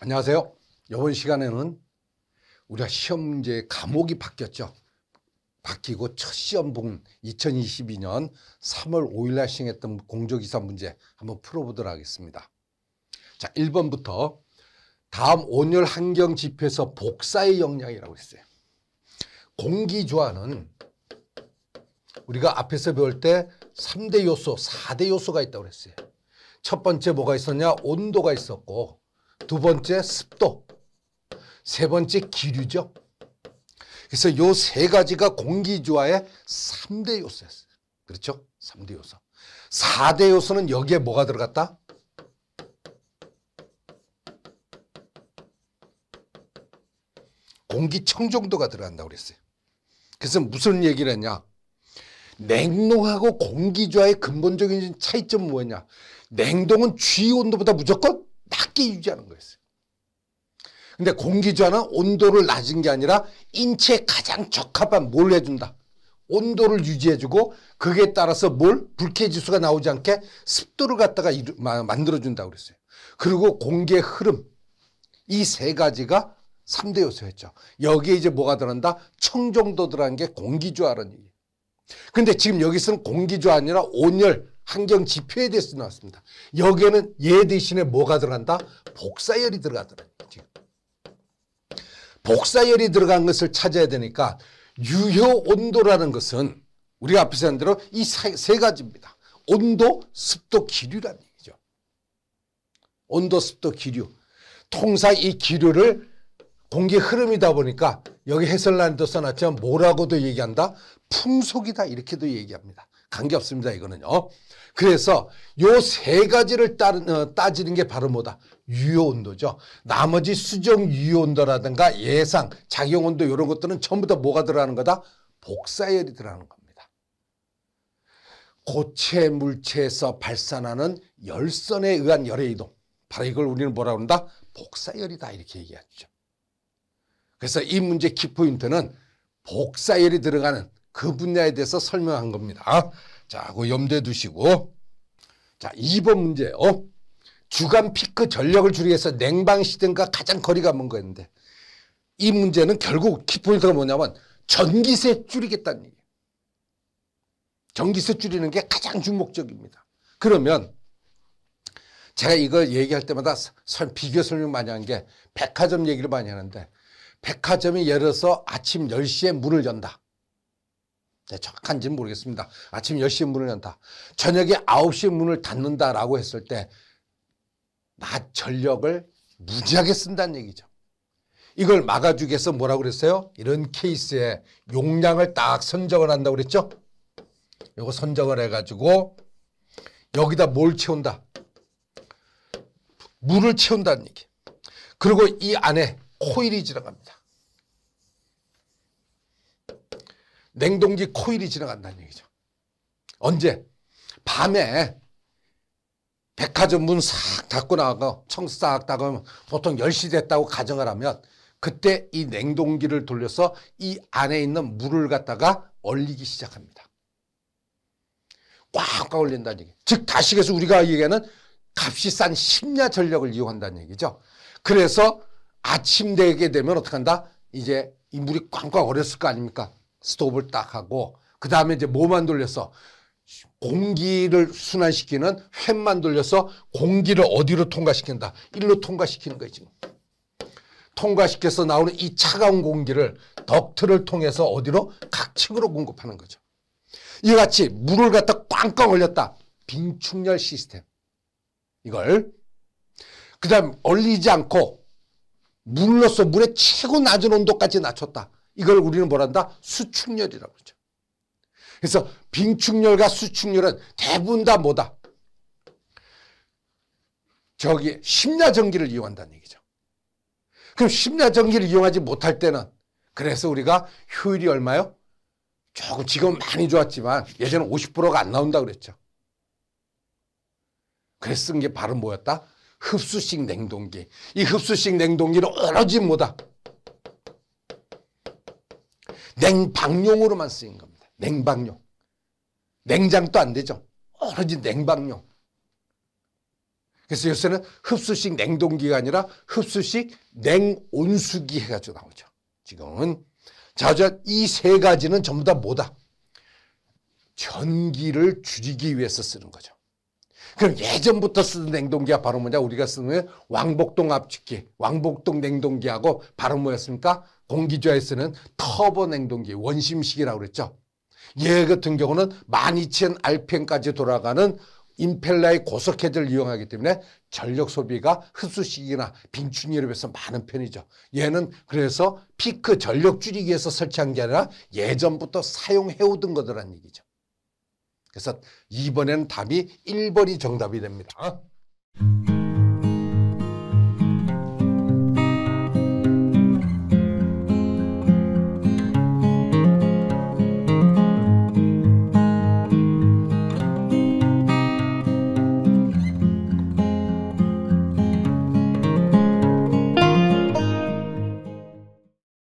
안녕하세요. 이번 시간에는 우리가 시험 문제 과목이 바뀌었죠. 바뀌고 첫 시험 본 2022년 3월 5일 날 시행했던 공조기사 문제 한번 풀어보도록 하겠습니다. 자, 1번부터 다음 온열 환경 지표에서 복사의 영향이라고 했어요. 공기 조화는 우리가 앞에서 배울 때 3대 요소, 4대 요소가 있다고 그랬어요. 첫 번째 뭐가 있었냐? 온도가 있었고 두 번째 습도, 세 번째 기류죠. 그래서 요 세 가지가 공기조화의 3대 요소였어요. 그렇죠? 3대 요소. 4대 요소는 여기에 뭐가 들어갔다? 공기청정도가 들어간다고 그랬어요. 그래서 무슨 얘기를 했냐? 냉동하고 공기조화의 근본적인 차이점 뭐냐? 였 냉동은 주위 온도보다 무조건 낮게 유지하는 거였어요. 근데 공기좌는 온도를 낮은 게 아니라 인체에 가장 적합한 뭘 해준다. 온도를 유지해주고 그에 따라서 뭘 불쾌지수가 나오지 않게 습도를 갖다가 이루, 마, 만들어준다고 그랬어요. 그리고 공기의 흐름 이 세 가지가 삼대 요소였죠. 여기에 이제 뭐가 들어간다? 청정도 들어간 게 공기주화라는 얘기 근데 지금 여기서는 공기주화 아니라 온열, 환경 지표에 대해서 나왔습니다. 여기에는 얘 대신에 뭐가 들어간다? 복사열이 들어가더라. 지금. 복사열이 들어간 것을 찾아야 되니까 유효 온도라는 것은 우리 앞에서 한 대로 이 세 가지입니다. 온도, 습도, 기류라는 얘기죠. 온도, 습도, 기류. 통사 이 기류를 공기 흐름이다 보니까 여기 해설란도 써놨지만 뭐라고도 얘기한다? 풍속이다 이렇게도 얘기합니다. 관계 없습니다. 이거는요. 그래서 요 세 가지를 따, 어, 따지는 게 바로 뭐다? 유효온도죠. 나머지 수정 유효온도라든가 예상, 작용온도 이런 것들은 전부 다 뭐가 들어가는 거다? 복사열이 들어가는 겁니다. 고체 물체에서 발산하는 열선에 의한 열의 이동. 바로 이걸 우리는 뭐라 그런다? 복사열이다 이렇게 얘기하죠. 그래서 이 문제 키포인트는 복사열이 들어가는 그 분야에 대해서 설명한 겁니다. 자, 그 염두에 두시고. 자, 2번 문제요 주간 피크 전력을 줄이기 위해서 냉방 시대가 가장 거리가 먼 거였는데 이 문제는 결국 키포인트가 뭐냐면 전기세 줄이겠다는 얘기예요. 전기세 줄이는 게 가장 주목적입니다. 그러면 제가 이걸 얘기할 때마다 비교 설명 많이 한 게 백화점 얘기를 많이 하는데 백화점이 예를 들어서 아침 10시에 문을 연다. 네, 정확한지는 모르겠습니다. 아침 10시에 문을 연다. 저녁에 9시에 문을 닫는다라고 했을 때, 낮 전력을 무지하게 쓴다는 얘기죠. 이걸 막아주기 위해서 뭐라고 그랬어요? 이런 케이스에 용량을 딱 선정을 한다고 그랬죠? 이거 선정을 해가지고 여기다 뭘 채운다? 물을 채운다는 얘기. 그리고 이 안에 코일이 들어갑니다. 냉동기 코일이 지나간다는 얘기죠. 언제? 밤에 백화점 문 싹 닫고 나가고 청싹 닫으면 보통 10시 됐다고 가정을 하면 그때 이 냉동기를 돌려서 이 안에 있는 물을 갖다가 얼리기 시작합니다. 꽉꽉 얼린다는 얘기. 즉 다시 해서 우리가 얘기하는 값이 싼 심야 전력을 이용한다는 얘기죠. 그래서 아침 되게 되면 어떡한다? 이제 이 물이 꽝꽝 얼었을 거 아닙니까? 스톱을 딱 하고 그 다음에 이제 뭐만 돌려서 공기를 순환시키는 횡만 돌려서 공기를 어디로 통과시킨다. 일로 통과시키는 거예요 지금. 통과시켜서 나오는 이 차가운 공기를 덕트를 통해서 어디로 각층으로 공급하는 거죠. 이와 같이 물을 갖다 꽝꽝 올렸다. 빙충열 시스템. 이걸 그 다음 얼리지 않고 물로써 물의 최고 낮은 온도까지 낮췄다. 이걸 우리는 뭐란다? 수축열이라고 그러죠 그래서 빙축열과 수축열은 대부분 다 뭐다? 저기 심야전기를 이용한다는 얘기죠. 그럼 심야전기를 이용하지 못할 때는 그래서 우리가 효율이 얼마요? 조금 지금 많이 좋았지만 예전에 50%가 안 나온다 그랬죠. 그래서 쓴 게 바로 뭐였다? 흡수식 냉동기. 이 흡수식 냉동기는 오로지 못하다 냉방용으로만 쓰인 겁니다. 냉방용. 냉장도 안 되죠. 오로지 냉방용. 그래서 요새는 흡수식 냉동기가 아니라 흡수식 냉온수기 해가지고 나오죠. 지금은 자이 세 가지는 전부 다 뭐다? 전기를 줄이기 위해서 쓰는 거죠. 그럼 예전부터 쓰던 냉동기와 바로 뭐냐? 우리가 쓰는 왕복동 압축기, 왕복동 냉동기하고 바로 뭐였습니까? 공기조에 서는 터보 냉동기, 원심식이라고 그랬죠. 얘 같은 경우는 12,000rpm까지 돌아가는 임펠라의 고속헤드를 이용하기 때문에 전력 소비가 흡수식이나 빙충이에 비해서 많은 편이죠. 얘는 그래서 피크 전력 줄이기 위해서 설치한 게 아니라 예전부터 사용해오던 거더란 얘기죠. 그래서 이번에는 답이 1번이 정답이 됩니다.